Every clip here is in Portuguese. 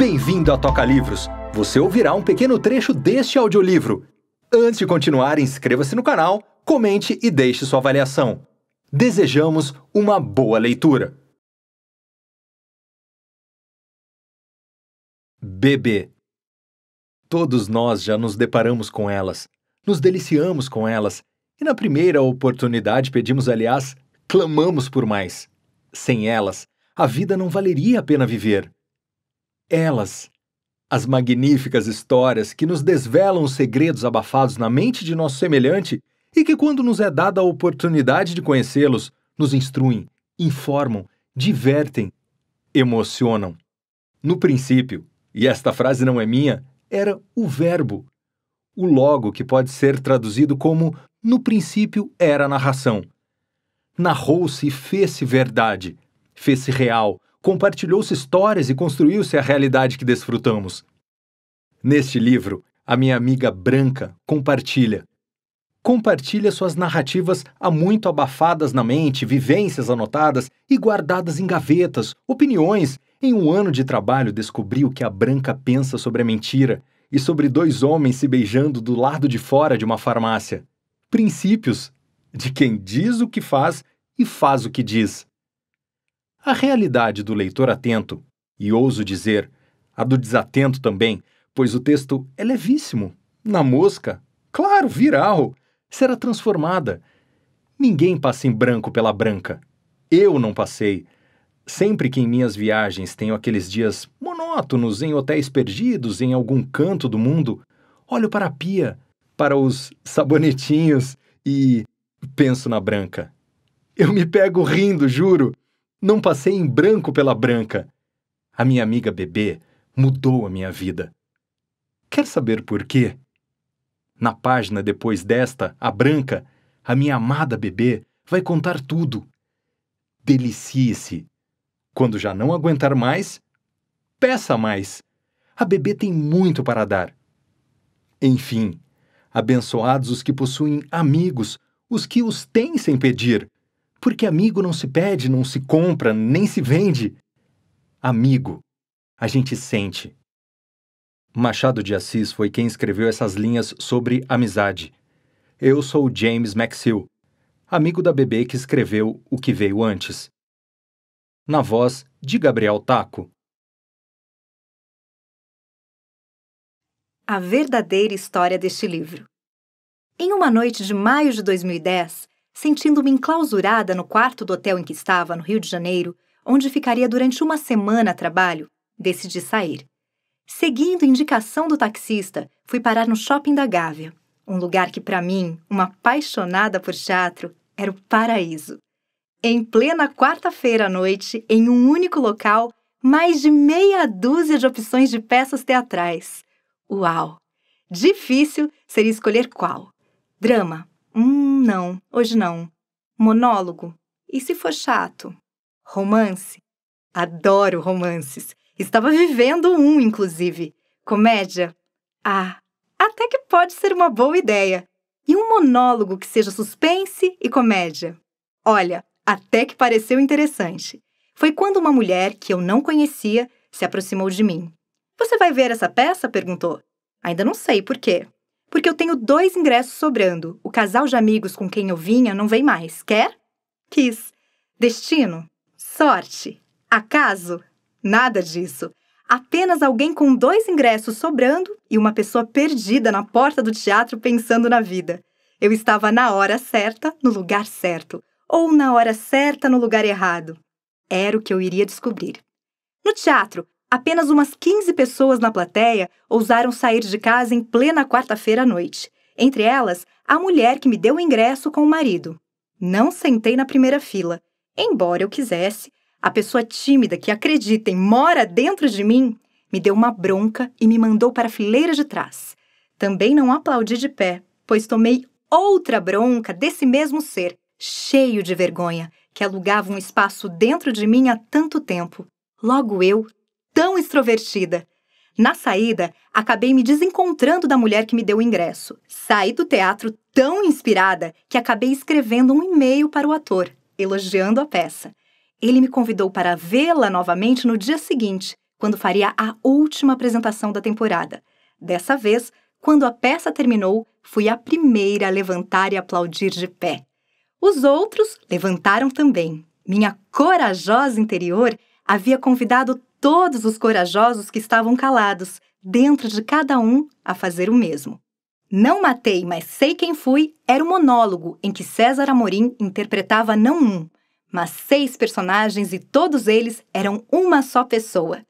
Bem-vindo à Toca Livros! Você ouvirá um pequeno trecho deste audiolivro. Antes de continuar, inscreva-se no canal, comente e deixe sua avaliação. Desejamos uma boa leitura! Bebê Todos nós já nos deparamos com elas, nos deliciamos com elas e, na primeira oportunidade, pedimos, aliás, clamamos por mais. Sem elas, a vida não valeria a pena viver. Elas, as magníficas histórias que nos desvelam os segredos abafados na mente de nosso semelhante e que, quando nos é dada a oportunidade de conhecê-los, nos instruem, informam, divertem, emocionam. No princípio, e esta frase não é minha, era o verbo. O logo que pode ser traduzido como no princípio era a narração. Narrou-se e fez-se verdade, fez-se real, compartilhou-se histórias e construiu-se a realidade que desfrutamos. Neste livro, a minha amiga Branca compartilha. Compartilha suas narrativas há muito abafadas na mente, vivências anotadas e guardadas em gavetas, opiniões. Em um ano de trabalho, descobri o que a Branca pensa sobre a mentira e sobre dois homens se beijando do lado de fora de uma farmácia. Princípios de quem diz o que faz e faz o que diz. A realidade do leitor atento, e ouso dizer, a do desatento também, pois o texto é levíssimo, na mosca, claro, viral, será transformada. Ninguém passa em branco pela branca. Eu não passei. Sempre que em minhas viagens tenho aqueles dias monótonos em hotéis perdidos em algum canto do mundo, olho para a pia, para os sabonetinhos e penso na branca. Eu me pego rindo, juro, não passei em branco pela branca. A minha amiga bebê mudou a minha vida. Quer saber por quê? Na página depois desta, a branca, a minha amada bebê vai contar tudo. Delicie-se. Quando já não aguentar mais, peça mais. A bebê tem muito para dar. Enfim, abençoados os que possuem amigos, os que os têm sem pedir. Porque amigo não se pede, não se compra, nem se vende. Amigo, a gente sente. Machado de Assis foi quem escreveu essas linhas sobre amizade. Eu sou James Maxill, amigo da bebê que escreveu O que veio antes. Na voz de Gabriel Taco. A verdadeira história deste livro. Em uma noite de maio de 2010, sentindo-me enclausurada no quarto do hotel em que estava, no Rio de Janeiro, onde ficaria durante uma semana a trabalho, decidi sair. Seguindo indicação do taxista, fui parar no shopping da Gávea, um lugar que, para mim, uma apaixonada por teatro, era o paraíso. Em plena quarta-feira à noite, em um único local, mais de meia dúzia de opções de peças teatrais. Uau! Difícil seria escolher qual. Drama, não, hoje não. Monólogo. E se for chato? Romance. Adoro romances. Estava vivendo um, inclusive. Comédia. Ah, até que pode ser uma boa ideia. E um monólogo que seja suspense e comédia. Olha, até que pareceu interessante. Foi quando uma mulher que eu não conhecia se aproximou de mim. Você vai ver essa peça? perguntou. Ainda não sei por quê porque eu tenho dois ingressos sobrando. O casal de amigos com quem eu vinha não vem mais. Quer? Quis. Destino? Sorte? Acaso? Nada disso. Apenas alguém com dois ingressos sobrando e uma pessoa perdida na porta do teatro pensando na vida. Eu estava na hora certa, no lugar certo, ou na hora certa, no lugar errado. Era o que eu iria descobrir. No teatro, Apenas umas 15 pessoas na plateia ousaram sair de casa em plena quarta-feira à noite. Entre elas, a mulher que me deu o ingresso com o marido. Não sentei na primeira fila. Embora eu quisesse, a pessoa tímida que, acreditem, mora dentro de mim, me deu uma bronca e me mandou para a fileira de trás. Também não aplaudi de pé, pois tomei outra bronca desse mesmo ser, cheio de vergonha, que alugava um espaço dentro de mim há tanto tempo. Logo eu, tão extrovertida. Na saída, acabei me desencontrando da mulher que me deu o ingresso. Saí do teatro tão inspirada que acabei escrevendo um e-mail para o ator, elogiando a peça. Ele me convidou para vê-la novamente no dia seguinte, quando faria a última apresentação da temporada. Dessa vez, quando a peça terminou, fui a primeira a levantar e aplaudir de pé. Os outros levantaram também. Minha corajosa interior havia convidado todos os corajosos que estavam calados, dentro de cada um, a fazer o mesmo. Não matei, mas sei quem fui era um monólogo em que César Amorim interpretava não um, mas seis personagens e todos eles eram uma só pessoa.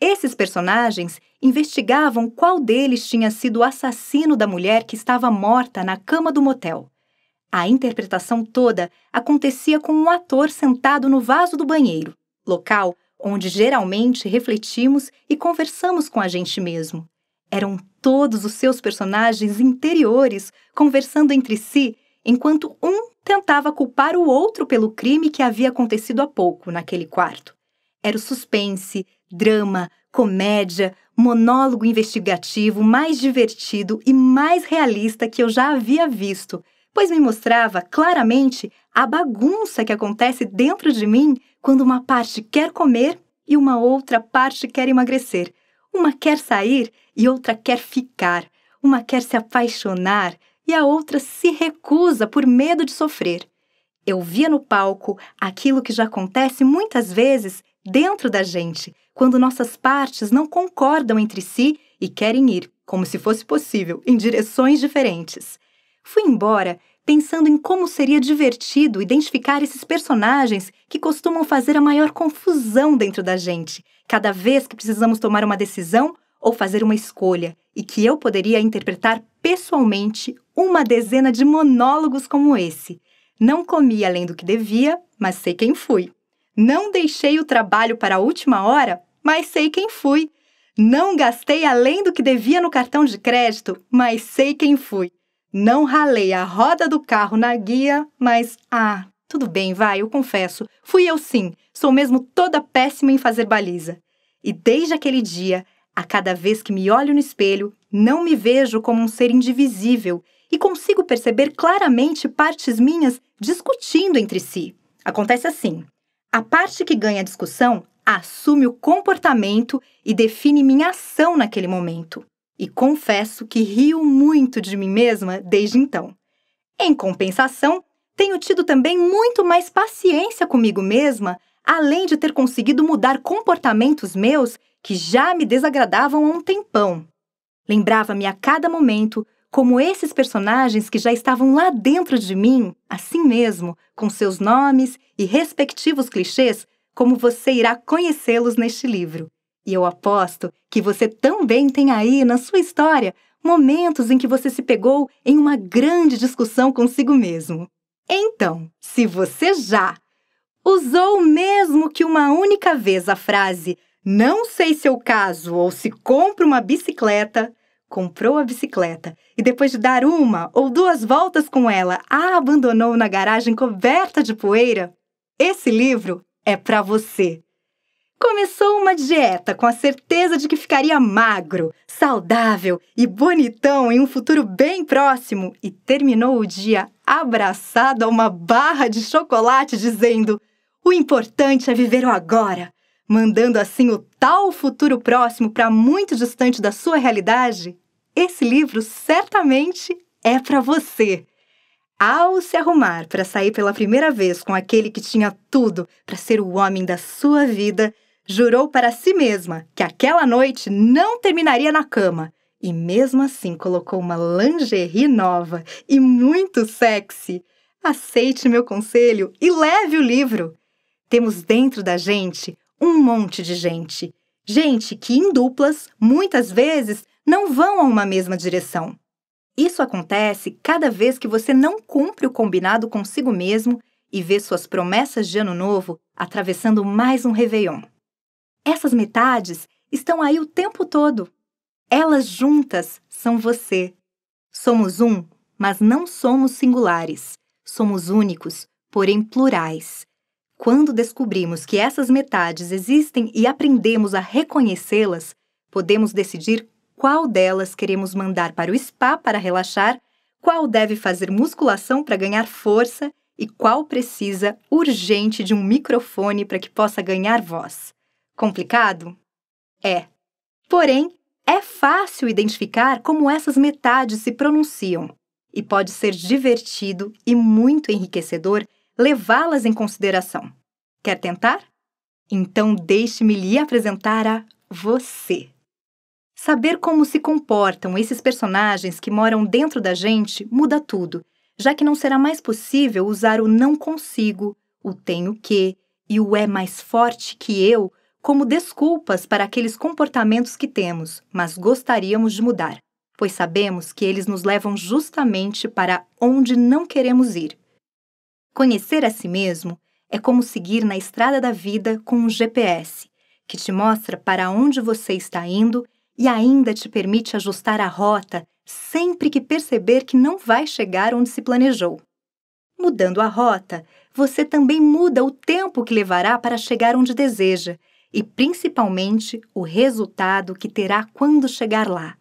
Esses personagens investigavam qual deles tinha sido o assassino da mulher que estava morta na cama do motel. A interpretação toda acontecia com um ator sentado no vaso do banheiro, local onde geralmente refletimos e conversamos com a gente mesmo. Eram todos os seus personagens interiores conversando entre si, enquanto um tentava culpar o outro pelo crime que havia acontecido há pouco naquele quarto. Era o suspense, drama, comédia, monólogo investigativo mais divertido e mais realista que eu já havia visto, pois me mostrava claramente a bagunça que acontece dentro de mim quando uma parte quer comer e uma outra parte quer emagrecer. Uma quer sair e outra quer ficar. Uma quer se apaixonar e a outra se recusa por medo de sofrer. Eu via no palco aquilo que já acontece muitas vezes dentro da gente, quando nossas partes não concordam entre si e querem ir, como se fosse possível, em direções diferentes. Fui embora pensando em como seria divertido identificar esses personagens que costumam fazer a maior confusão dentro da gente, cada vez que precisamos tomar uma decisão ou fazer uma escolha, e que eu poderia interpretar pessoalmente uma dezena de monólogos como esse. Não comi além do que devia, mas sei quem fui. Não deixei o trabalho para a última hora, mas sei quem fui. Não gastei além do que devia no cartão de crédito, mas sei quem fui. Não ralei a roda do carro na guia, mas ah, tudo bem, vai, eu confesso. Fui eu sim, sou mesmo toda péssima em fazer baliza. E desde aquele dia, a cada vez que me olho no espelho, não me vejo como um ser indivisível e consigo perceber claramente partes minhas discutindo entre si. Acontece assim: a parte que ganha a discussão assume o comportamento e define minha ação naquele momento. E confesso que rio muito de mim mesma desde então. Em compensação, tenho tido também muito mais paciência comigo mesma, além de ter conseguido mudar comportamentos meus que já me desagradavam há um tempão. Lembrava-me a cada momento como esses personagens que já estavam lá dentro de mim, assim mesmo, com seus nomes e respectivos clichês, como você irá conhecê-los neste livro. E eu aposto que você também tem aí na sua história momentos em que você se pegou em uma grande discussão consigo mesmo. Então, se você já usou mesmo que uma única vez a frase não sei se o caso ou se compra uma bicicleta, comprou a bicicleta e depois de dar uma ou duas voltas com ela, a abandonou na garagem coberta de poeira, esse livro é para você começou uma dieta com a certeza de que ficaria magro, saudável e bonitão em um futuro bem próximo e terminou o dia abraçado a uma barra de chocolate dizendo: "O importante é viver o agora", mandando assim o tal futuro próximo para muito distante da sua realidade? Esse livro certamente é para você. Ao se arrumar para sair pela primeira vez com aquele que tinha tudo para ser o homem da sua vida, Jurou para si mesma que aquela noite não terminaria na cama e, mesmo assim, colocou uma lingerie nova e muito sexy. Aceite meu conselho e leve o livro. Temos dentro da gente um monte de gente. Gente que, em duplas, muitas vezes não vão a uma mesma direção. Isso acontece cada vez que você não cumpre o combinado consigo mesmo e vê suas promessas de ano novo atravessando mais um Réveillon. Essas metades estão aí o tempo todo. Elas juntas são você. Somos um, mas não somos singulares. Somos únicos, porém plurais. Quando descobrimos que essas metades existem e aprendemos a reconhecê-las, podemos decidir qual delas queremos mandar para o spa para relaxar, qual deve fazer musculação para ganhar força e qual precisa urgente de um microfone para que possa ganhar voz. Complicado? É. Porém, é fácil identificar como essas metades se pronunciam e pode ser divertido e muito enriquecedor levá-las em consideração. Quer tentar? Então deixe-me lhe apresentar a você. Saber como se comportam esses personagens que moram dentro da gente muda tudo, já que não será mais possível usar o não consigo, o tenho que e o é mais forte que eu como desculpas para aqueles comportamentos que temos, mas gostaríamos de mudar, pois sabemos que eles nos levam justamente para onde não queremos ir. Conhecer a si mesmo é como seguir na estrada da vida com um GPS, que te mostra para onde você está indo e ainda te permite ajustar a rota sempre que perceber que não vai chegar onde se planejou. Mudando a rota, você também muda o tempo que levará para chegar onde deseja e principalmente o resultado que terá quando chegar lá.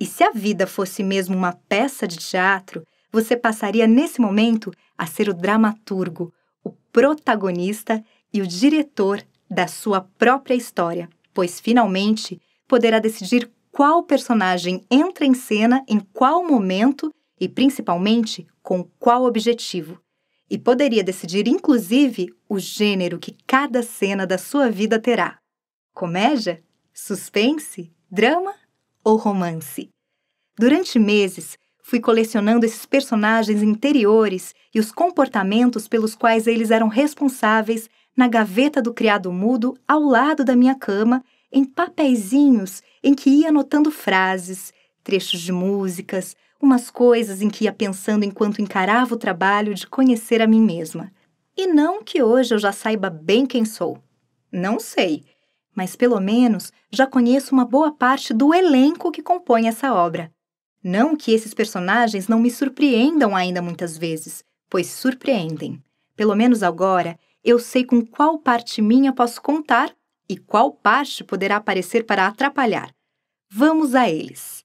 E se a vida fosse mesmo uma peça de teatro, você passaria nesse momento a ser o dramaturgo, o protagonista e o diretor da sua própria história, pois finalmente poderá decidir qual personagem entra em cena em qual momento e principalmente com qual objetivo e poderia decidir, inclusive, o gênero que cada cena da sua vida terá: comédia, suspense, drama ou romance. Durante meses, fui colecionando esses personagens interiores e os comportamentos pelos quais eles eram responsáveis na gaveta do criado mudo ao lado da minha cama, em papeizinhos em que ia anotando frases, trechos de músicas, umas coisas em que ia pensando enquanto encarava o trabalho de conhecer a mim mesma. E não que hoje eu já saiba bem quem sou. Não sei, mas pelo menos já conheço uma boa parte do elenco que compõe essa obra. Não que esses personagens não me surpreendam ainda muitas vezes, pois surpreendem. Pelo menos agora, eu sei com qual parte minha posso contar e qual parte poderá aparecer para atrapalhar. Vamos a eles.